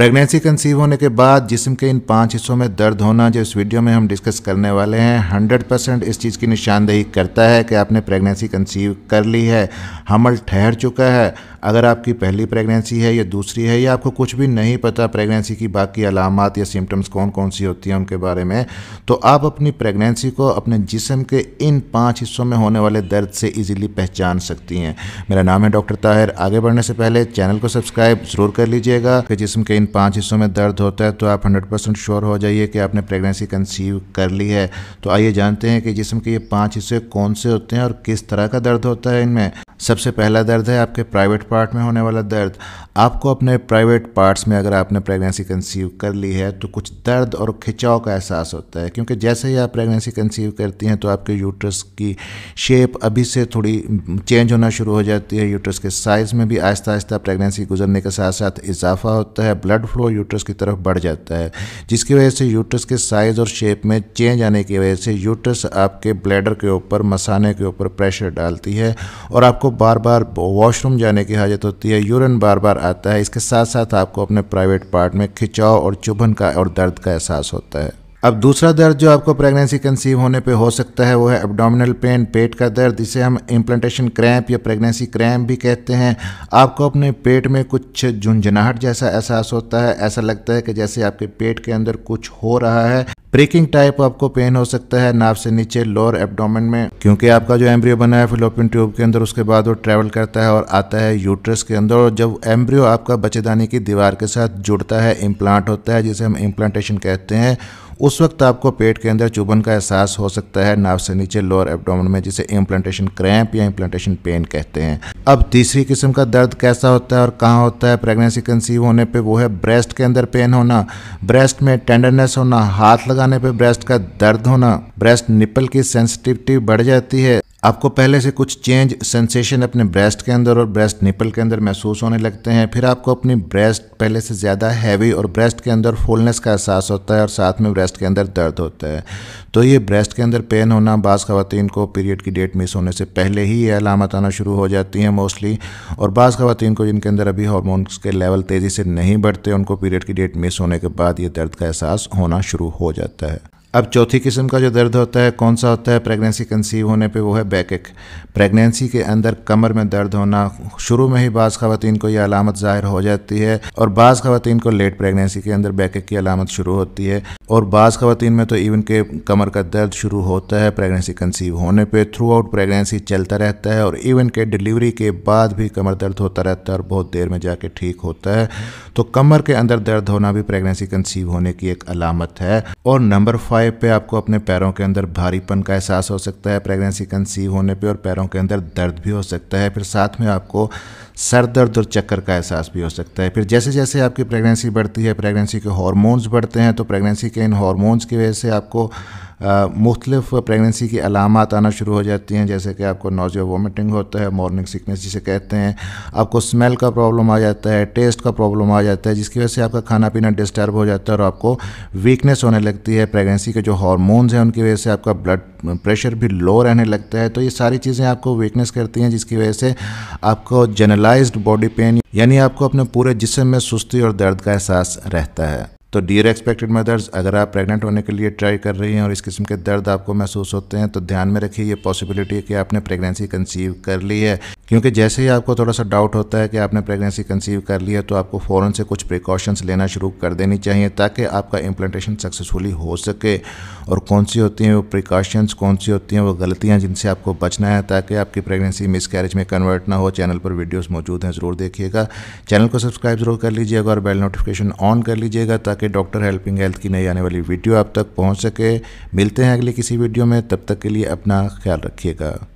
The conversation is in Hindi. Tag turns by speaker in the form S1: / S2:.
S1: प्रेगनेंसी कंसीव होने के बाद जिसम के इन पांच हिस्सों में दर्द होना जो इस वीडियो में हम डिस्कस करने वाले हैं 100 परसेंट इस चीज़ की निशानदेही करता है कि आपने प्रेगनेंसी कंसीव कर ली है हमल ठहर चुका है अगर आपकी पहली प्रेगनेंसी है या दूसरी है या आपको कुछ भी नहीं पता प्रेगनेंसी की बाकी अलामत या सिम्टम्स कौन कौन सी होती हैं उनके बारे में तो आप अपनी प्रेगनेंसी को अपने जिसम के इन पाँच हिस्सों में होने वाले दर्द से ईजिली पहचान सकती हैं मेरा नाम है डॉक्टर ताहिर आगे बढ़ने से पहले चैनल को सब्सक्राइब ज़रूर कर लीजिएगा कि जिसम के इन पांच हिस्सों में दर्द होता है तो आप 100 परसेंट श्योर हो जाइए कि आपने प्रेगनेंसी कंसीव कर ली है तो आइए जानते हैं कि जिसम के ये पांच हिस्से कौन से होते हैं और किस तरह का दर्द होता है इनमें सबसे पहला दर्द है आपके प्राइवेट पार्ट में होने वाला दर्द आपको अपने प्राइवेट पार्ट्स में अगर आपने प्रेगनेंसी कंसीव कर ली है तो कुछ दर्द और खिंचाव का एहसास होता है क्योंकि जैसे ही आप प्रेगनेंसी कंसीव करती हैं तो आपके यूट्रस की शेप अभी से थोड़ी चेंज होना शुरू हो जाती है यूट्रस के साइज़ में भी आहिस्ता आहिस्ता प्रेगनेंसी गुजरने के साथ साथ इजाफा होता है ब्लड फ्लो यूट्रस की तरफ बढ़ जाता है जिसकी वजह से यूट्रस के साइज़ और शेप में चेंज आने की वजह से यूट्रस आपके ब्लैडर के ऊपर मसाने के ऊपर प्रेशर डालती है और आपको बार बार वॉशरूम जाने की हाजत होती है यूरिन बार बार आता है इसके साथ साथ आपको अपने प्राइवेट पार्ट में खिंचाव और चुभन का और दर्द का एहसास होता है अब दूसरा दर्द जो आपको प्रेगनेंसी कंसीव होने पे हो सकता है वो है एब्डोमिनल पेन पेट का दर्द इसे हम इम्प्लांटेशन क्रैम्प या प्रेगनेंसी क्रैम्प भी कहते हैं आपको अपने पेट में कुछ झुंझुनाहट जैसा एहसास होता है ऐसा लगता है कि जैसे आपके पेट के अंदर कुछ हो रहा है ब्रेकिंग टाइप आपको पेन हो सकता है नाव से नीचे लोअर एब्डोमेन में क्योंकि आपका जो एम्ब्रियो बना है फिलोपियन ट्यूब के अंदर उसके बाद वो ट्रैवल करता है और आता है यूट्रस के अंदर और जब एम्ब्रियो आपका बचेदानी की दीवार के साथ जुड़ता है इम्प्लांट होता है जिसे हम इम्प्लांटेशन कहते हैं उस वक्त आपको पेट के अंदर चुभन का एहसास हो सकता है नाव से नीचे लोअर एबडोमन में जिसे इम्प्लांटेशन क्रैम्प या इम्प्लांटेशन पेन कहते हैं अब तीसरी किस्म का दर्द कैसा होता है और कहाँ होता है प्रेगनेंसी कंसीव होने पर वो है ब्रेस्ट के अंदर पेन होना ब्रेस्ट में टेंडरनेस होना हाथ लगाने पर ब्रेस्ट का दर्द होना ब्रेस्ट निपल की सेंसिटिविटी बढ़ जाती है आपको पहले से कुछ चेंज सेंसेशन अपने ब्रेस्ट के अंदर और ब्रेस्ट निपल के अंदर महसूस होने लगते हैं फिर आपको अपनी ब्रेस्ट पहले से ज़्यादा हैवी और ब्रेस्ट के अंदर फुलनेस का एहसास होता है और साथ में ब्रेस्ट के अंदर दर्द होता है तो ये ब्रेस्ट के अंदर पेन होना बाज़ खातन को पीरियड की डेट मिस होने से पहले ही ये अलामत आना शुरू हो जाती हैं मोस्टली और बाज़ खातन को जिनके अंदर अभी हॉर्मोन्स के लेवल तेज़ी से नहीं बढ़ते उनको पीरियड की डेट मिस होने के बाद ये दर्द का एहसास होना शुरू हो जाता है अब चौथी किस्म का जो दर्द होता है कौन सा होता है प्रेगनेंसी कंसीव होने पे वो है बैक एक प्रेगनेंसी के अंदर कमर में दर्द होना शुरू में ही बाज़ खातन को यह अलामत ज़ाहिर हो जाती है और बाज़ खातन को लेट प्रेगनेंसी के अंदर बैक एक की अलामत शुरू होती है और बाज़ खातन में तो इवन के कमर का दर्द शुरू होता है प्रेगनेंसी कंसीव होने पर थ्रू आउट प्रेगनेंसी चलता रहता है और इवन के डिलीवरी के बाद भी कमर दर्द होता रहता है और बहुत देर में जाके ठीक होता है तो कमर के अंदर दर्द होना भी प्रेगनेंसी कंसीव होने की एक अलामत है और नंबर फाइव पाइप पे आपको अपने पैरों के अंदर भारीपन का एहसास हो सकता है प्रेगनेंसी कंसीव होने पे और पैरों के अंदर दर्द भी हो सकता है फिर साथ में आपको सर दर्द और चक्कर का एहसास भी हो सकता है फिर जैसे जैसे आपकी प्रेगनेंसी बढ़ती है प्रेगनेंसी के हॉर्मोन्स बढ़ते हैं तो प्रेगनेंसी के इन हॉर्मोन्स की वजह से आपको मुख्तलिफ प्रेगनेंसी की अलामत आना शुरू हो जाती हैं जैसे कि आपको नोजिया वोमिटिंग होता है मॉर्निंग सिकनेस जिसे कहते हैं आपको स्मेल का प्रॉब्लम आ जाता है टेस्ट का प्रॉब्लम आ जाता है जिसकी वजह से आपका खाना पीना डिस्टर्ब हो जाता है और आपको वीकनेस होने लगती है प्रेगनेंसी के जो हार्मोन्स हैं उनकी वजह से आपका ब्लड प्रेशर भी लो रहने लगता है तो ये सारी चीज़ें आपको वीकनेस करती हैं जिसकी वजह से आपको जनरलाइज्ड बॉडी पेन यानी आपको अपने पूरे जिसम में सुस्ती और दर्द का एहसास रहता है तो डियर एक्सपेक्टेड मदर्स अगर आप प्रेग्नेंट होने के लिए ट्राई कर रही हैं और इस किस्म के दर्द आपको महसूस होते हैं तो ध्यान में रखिए ये पॉसिबिलिटी है कि आपने प्रेगनेंसी कंसीव कर ली है क्योंकि जैसे ही आपको थोड़ा सा डाउट होता है कि आपने प्रेगनेंसी कंसीव कर ली है तो आपको फ़ौरन से कुछ प्रिकॉशंस लेना शुरू कर देनी चाहिए ताकि आपका इम्प्लांटेशन सक्सेसफुली हो सके और कौन सी होती हैं वो प्रिकॉशंस कौन सी होती हैं वो गलतियाँ जिनसे आपको बचना है ताकि आपकी प्रेगनेंसी मिस कैरेज में कन्वर्ट ना हो चैनल पर वीडियोज़ मौजूद हैं ज़रूर देखिएगा चैनल को सब्सक्राइब ज़रूर कर लीजिएगा और बेल नोटिफिकेशन ऑन कर लीजिएगा ताकि डॉक्टर हेल्पिंग हेल्थ की नई आने वाली वीडियो आप तक पहुँच सके मिलते हैं अगले किसी वीडियो में तब तक के लिए अपना ख्याल रखिएगा